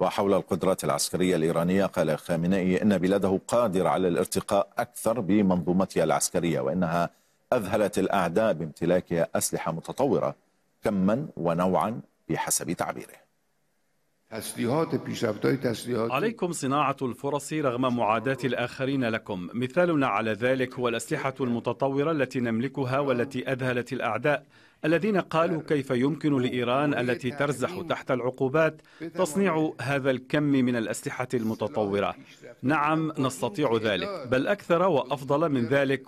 وحول القدرات العسكرية الإيرانية قال خامنئي إن بلاده قادر على الارتقاء أكثر بمنظومتها العسكرية وإنها أذهلت الأعداء بامتلاكها أسلحة متطورة كما ونوعا بحسب تعبيره عليكم صناعة الفرص رغم معاداة الآخرين لكم مثالنا على ذلك هو الأسلحة المتطورة التي نملكها والتي أذهلت الأعداء الذين قالوا كيف يمكن لإيران التي ترزح تحت العقوبات تصنيع هذا الكم من الأسلحة المتطورة نعم نستطيع ذلك بل أكثر وأفضل من ذلك